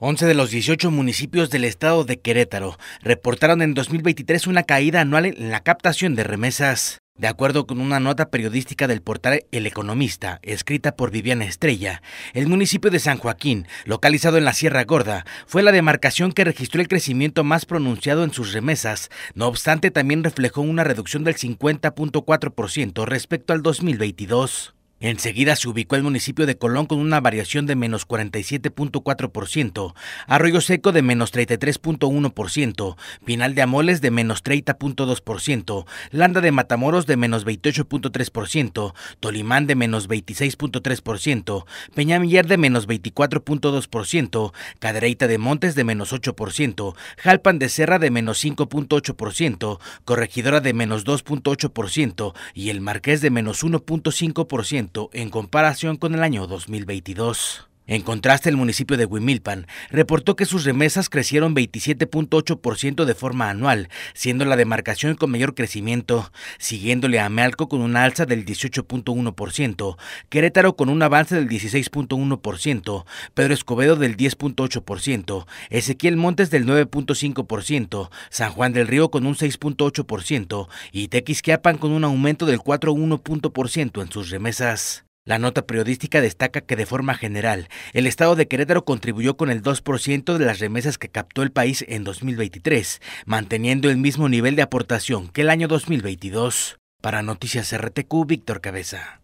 11 de los 18 municipios del estado de Querétaro reportaron en 2023 una caída anual en la captación de remesas. De acuerdo con una nota periodística del portal El Economista, escrita por Viviana Estrella, el municipio de San Joaquín, localizado en la Sierra Gorda, fue la demarcación que registró el crecimiento más pronunciado en sus remesas, no obstante también reflejó una reducción del 50.4% respecto al 2022. Enseguida se ubicó el municipio de Colón con una variación de menos 47.4%, Arroyo Seco de menos 33.1%, Pinal de Amoles de menos 30.2%, Landa de Matamoros de menos 28.3%, Tolimán de menos 26.3%, Peñamiller de menos 24.2%, Cadereyta de Montes de menos 8%, Jalpan de Serra de menos 5.8%, Corregidora de menos 2.8% y El Marqués de menos 1.5% en comparación con el año 2022. En contraste, el municipio de Huimilpan reportó que sus remesas crecieron 27.8% de forma anual, siendo la demarcación con mayor crecimiento, siguiéndole a Amealco con una alza del 18.1%, Querétaro con un avance del 16.1%, Pedro Escobedo del 10.8%, Ezequiel Montes del 9.5%, San Juan del Río con un 6.8% y Tequisquiapan con un aumento del 4.1% en sus remesas. La nota periodística destaca que de forma general, el Estado de Querétaro contribuyó con el 2% de las remesas que captó el país en 2023, manteniendo el mismo nivel de aportación que el año 2022. Para Noticias RTQ, Víctor Cabeza.